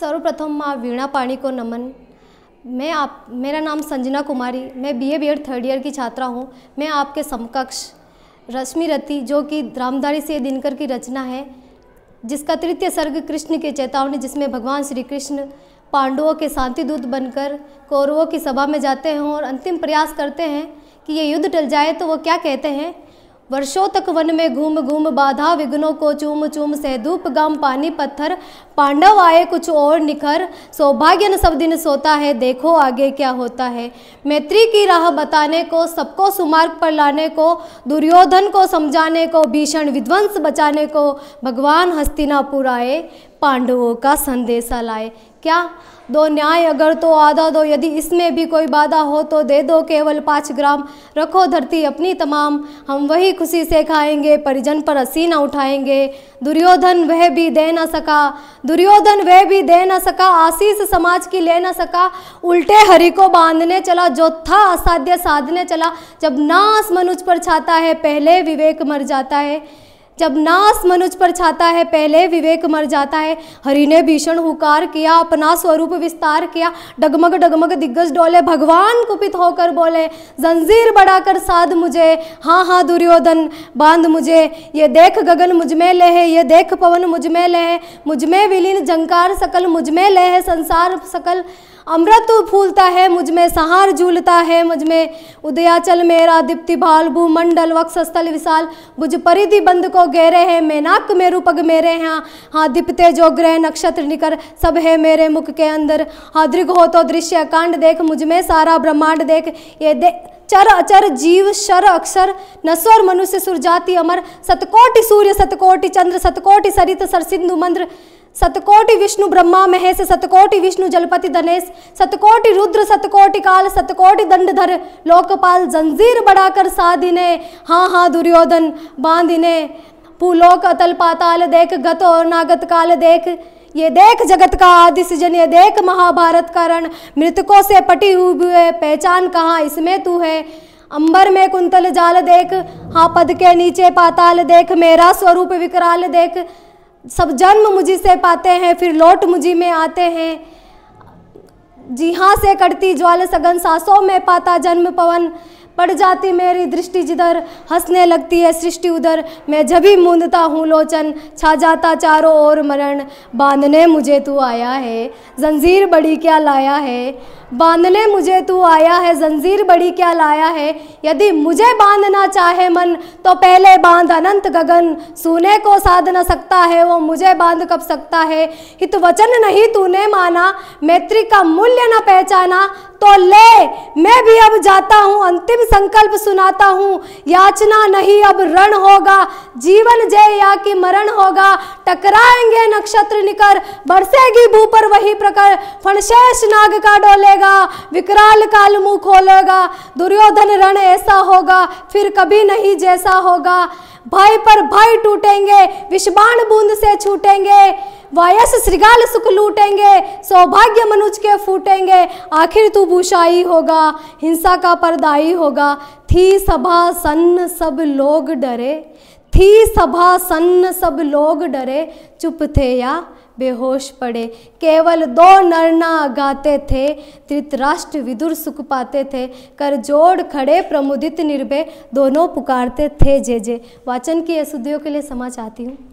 सर्वप्रथम माँ वीणा पाणी को नमन मैं आप मेरा नाम संजना कुमारी मैं बीए बीएड थर्ड ईयर की छात्रा हूँ मैं आपके समकक्ष रश्मि रति जो कि रामधारी से दिनकर की रचना है जिसका तृतीय सर्ग कृष्ण के चेतावनी जिसमें भगवान श्री कृष्ण पांडवों के शांति दूत बनकर कौरवों की सभा में जाते हैं और अंतिम प्रयास करते हैं कि ये युद्ध टल जाए तो वो क्या कहते हैं वर्षों तक वन में घूम घूम बाधा विघ्नों को चूम चूम से धूप गम पानी पत्थर पांडव आए कुछ और निखर सौभाग्य न सब दिन सोता है देखो आगे क्या होता है मैत्री की राह बताने को सबको सुमार्ग पर लाने को दुर्योधन को समझाने को भीषण विध्वंस बचाने को भगवान हस्तिनापुर आए पांडवों का संदेशा लाए क्या दो न्याय अगर तो आधा दो यदि इसमें भी कोई बाधा हो तो दे दो केवल पाँच ग्राम रखो धरती अपनी तमाम हम वही खुशी से खाएंगे परिजन पर हसीना उठाएंगे दुर्योधन वह भी दे न सका दुर्योधन वह भी दे न सका आशीष समाज की ले न सका उल्टे हरि को बांधने चला जो था असाध्य साधने चला जब नास मनुज पर छाता है पहले विवेक मर जाता है जब नास मनुज पर छाता है पहले विवेक मर जाता है हरि ने भीषण हुकार किया अपना स्वरूप विस्तार किया डगमग डगमग दिग्गज डोले भगवान कुपित होकर बोले जंजीर बढ़ाकर साध मुझे हाँ हाँ दुर्योधन बांध मुझे ये देख गगन मुझमें ले है ये देख पवन मुझमें ले है मुझमें विलीन जंकार सकल मुझमें ले है संसार सकल अमृत फूलता है मुझ में सहार झूलता है मुझ में उदयाचल मेरा दीप्ति भाल भूमंडल वक्षस्थल विशाल बुझ परिधि बंद को गहरे है मेनाक मेरू पग मेरे हाँ हाँ दीप्ते जो ग्रह नक्षत्र निकर सब है मेरे मुख के अंदर हाँ दृघ हो तो दृश्य कांड देख मुझ में सारा ब्रह्मांड देख ये देख चर अचर जीव शर अक्षर नस्वर मनुष्य सुरजाति अमर सतकोटि सूर्य सतकोटि चंद्र सतकोटि सरित सर सिंधु मंद्र सतकोटि विष्णु ब्रह्मा महेश सतकोटि विष्णु जलपति धनेश सतकोटि रुद्र सतकोटि काल सतकोटि दंडधर लोकपाल जंजीर बढ़ाकर साधिने हाँ हाँ दुर्योधन बांधिने पुलोक अतल पाताल देख गत और नागत काल देख ये देख जगत का आदि सृजन ये देख महाभारत करण मृतकों से पटी हुए पहचान कहाँ इसमें तू है अंबर में कुंतल जाल देख हाँ पद के नीचे पाताल देख मेरा स्वरूप विकराल देख सब जन्म मुझी से पाते हैं फिर लौट मुझी में आते हैं जी हाँ से करती ज्वाल सगन सासों में पाता जन्म पवन पड़ जाती मेरी दृष्टि जिधर हंसने लगती है सृष्टि उधर मैं जब ही मूंदता हूँ लोचन छा जाता चारों ओर मरण बांधने मुझे तू आया है जंजीर बड़ी क्या लाया है बांधने मुझे तू आया है जंजीर बड़ी क्या लाया है यदि मुझे बांधना चाहे मन तो पहले बांध अनंत गगन सुने को साध न सकता है वो मुझे बांध कब सकता है हित वचन नहीं तूने माना मैत्री का मूल्य न पहचाना तो ले मैं भी अब जाता हूँ अंतिम संकल्प सुनाता हूँ याचना नहीं अब रण होगा जीवन जय या कि मरण होगा टकराएंगे नक्षत्र निकर बरसेगी भू पर वही प्रकर फणशेष नाग का डोलेगा विकराल काल मुंह खोलेगा दुर्योधन रण ऐसा होगा फिर कभी नहीं जैसा होगा भाई पर भय टूटेंगे विषबाण बूंद से छूटेंगे वायस श्रृगाल सुख लूटेंगे सौभाग्य मनुज के फूटेंगे आखिर तू भूषाई होगा हिंसा का परदाई होगा थी सभा सन्न सब लोग डरे थी सभा सन्न सब लोग डरे चुप थे या बेहोश पड़े केवल दो नरना गाते थे धृतराष्ट्र विदुर सुख पाते थे कर जोड़ खड़े प्रमुदित निर्भय दोनों पुकारते थे जे जे वाचन की यह के लिए समाचार चाहती हूँ